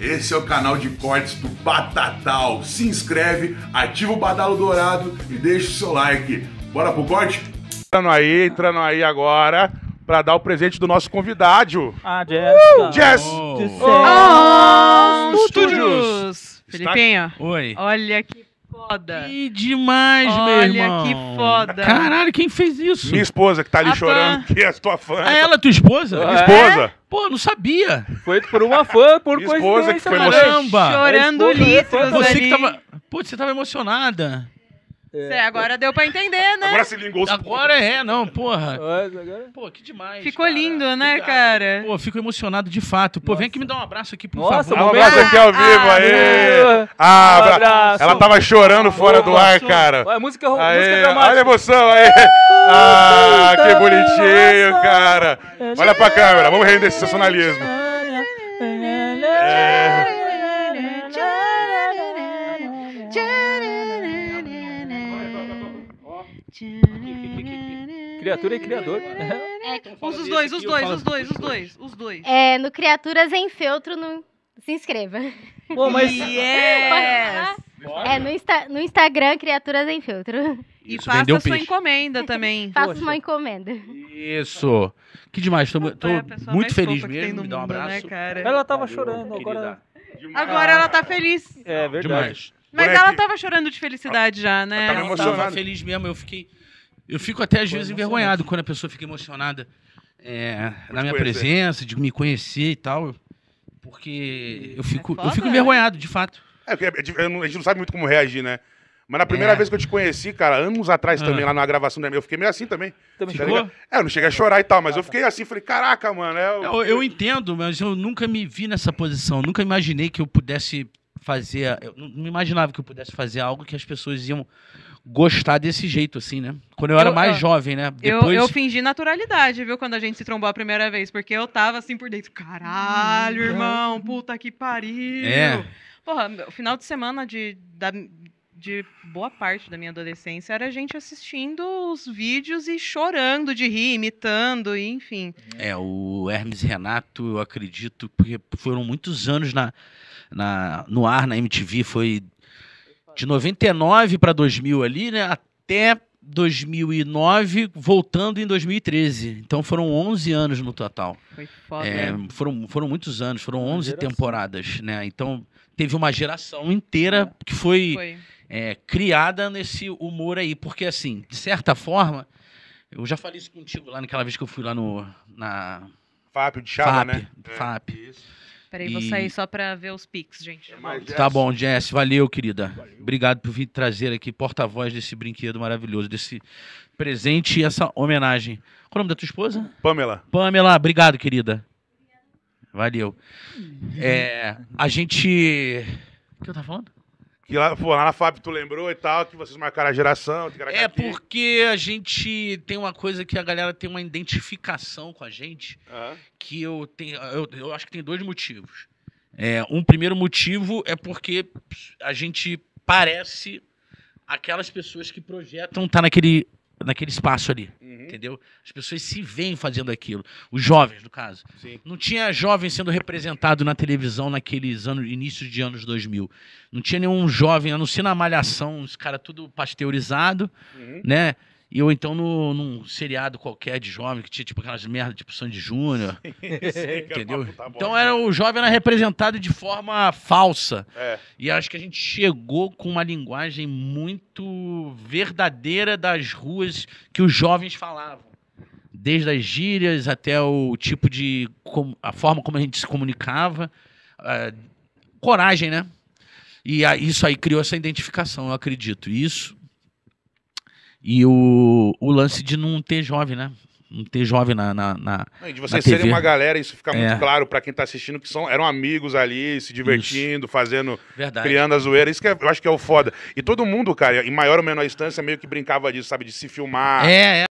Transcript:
Esse é o canal de cortes do Batatal. Se inscreve, ativa o badalo dourado e deixa o seu like. Bora pro corte? Entrando aí, entrando aí agora para dar o presente do nosso convidado. Ah, uh, Jess. Uh, Jess. Oh. Oh, ah, Studios. Felipinho. Está... Oi. Olha que foda. Que demais, Olha, meu irmão. Olha que foda. Caralho, quem fez isso? Minha esposa, que tá ali chorando, que é a tua fã. É ela, tua esposa? É? Minha esposa. É? Pô, não sabia. Foi por uma fã, por Minha esposa que foi Caramba. Chorando litros Você ali. que tava... Pô, você tava emocionada. É. agora deu pra entender, né? Agora se Agora é, não, porra. Pô, que demais. Ficou cara. lindo, né, Obrigado. cara? Pô, fico emocionado de fato. Pô, Nossa. vem aqui me dar um abraço aqui, por Nossa, favor. Um abraço aqui ao vivo, ah, Ah, abraço. Ela tava chorando fora do ar, cara. Ué, música, música é dramática. Olha a emoção, aí. Ah, que bonitinho, cara. Olha pra câmera, vamos render esse sensacionalismo. É. é. Criatura e criador. É, é então, os dois, os dois, os dois, os dois, os dois. É, no Criaturas em Feltro, no... se inscreva. Pô, mas... Yes! É, no, Insta... no Instagram, Criaturas em Feltro. Isso, e faça sua encomenda também. faça Poxa. uma encomenda. Isso. Que demais. Tô, tô é muito feliz mesmo. Me dá um né, abraço. Né, ela tava Valeu, chorando. Querida. Agora... Demais. Agora ela tá feliz. É verdade. Demais. Mas ela tava chorando de felicidade já, né? Ela tava, tava feliz mesmo, eu fiquei. Eu fico até às vezes envergonhado quando a pessoa fica emocionada é, na minha conhecer. presença, de me conhecer e tal. Porque eu é fico, é foda, eu fico né? envergonhado, é? de fato. É, é, é a gente não sabe muito como reagir, né? Mas na primeira é. vez que eu te conheci, cara, anos atrás ah. também, lá na gravação da minha, eu fiquei meio assim também. Também tá chegou? É, eu não cheguei a chorar e tal, mas ah, tá. eu fiquei assim, falei, caraca, mano. eu... Eu, entendo, mas eu nunca me vi nessa posição, nunca imaginei que eu pudesse fazer. Eu não imaginava que eu pudesse fazer algo que as pessoas iam gostar desse jeito, assim, né? Quando eu, eu era mais eu, jovem, né? Depois... Eu, eu fingi naturalidade, viu, quando a gente se trombou a primeira vez, porque eu tava assim por dentro. Caralho, hum, irmão, puta que pariu. É. Porra, o final de semana de, da, de boa parte da minha adolescência era a gente assistindo os vídeos e chorando de rir, imitando, e, enfim. É, o Hermes Renato, eu acredito, porque foram muitos anos na, na, no ar na MTV, foi de 99 para 2000 ali, né, até 2009, voltando em 2013. Então foram 11 anos no total. Foi foda. É, né? foram, foram muitos anos, foram 11 temporadas, né? Então teve uma geração inteira é. que foi. foi é, criada nesse humor aí. Porque, assim, de certa forma, eu já falei isso contigo lá naquela vez que eu fui lá no. Na... FAP de Chava, FAP, né? FAP. É, isso. Peraí, e... sair só para ver os pics, gente. É tá bom, Jess, valeu, querida. Valeu. Obrigado por vir trazer aqui porta-voz desse brinquedo maravilhoso, desse presente e essa homenagem. Qual o nome da tua esposa? Pamela. Pamela, obrigado, querida. Valeu. Hum. É, a gente. O que eu tava falando? Que lá, pô, lá na FAP tu lembrou e tal, que vocês marcaram a geração. É porque a gente tem uma coisa que a galera tem uma identificação com a gente, uhum. que eu tenho. Eu, eu, acho que tem dois motivos. É, um primeiro motivo é porque a gente parece aquelas pessoas que projetam estar tá naquele, naquele espaço ali. Entendeu? As pessoas se veem fazendo aquilo. Os jovens, no caso. Sim. Não tinha jovem sendo representado na televisão naqueles anos, início de anos 2000. Não tinha nenhum jovem, a não ser na malhação, os caras tudo pasteurizado, uhum. né? E ou então no, num seriado qualquer de jovem, que tinha tipo aquelas merdas, tipo Sandy Júnior. É entendeu? Tá então era, o jovem era representado de forma falsa. É. E acho que a gente chegou com uma linguagem muito verdadeira das ruas que os jovens falavam. Desde as gírias até o tipo de. a forma como a gente se comunicava. É, coragem, né? E isso aí criou essa identificação, eu acredito. Isso e o, o lance de não ter jovem, né? Não ter jovem na. na, na de vocês serem uma galera, isso fica muito é. claro para quem tá assistindo, que são, eram amigos ali, se divertindo, isso. fazendo. Verdade. Criando a zoeira. Isso que é, eu acho que é o foda. E todo mundo, cara, em maior ou menor instância, meio que brincava disso, sabe? De se filmar. É, é.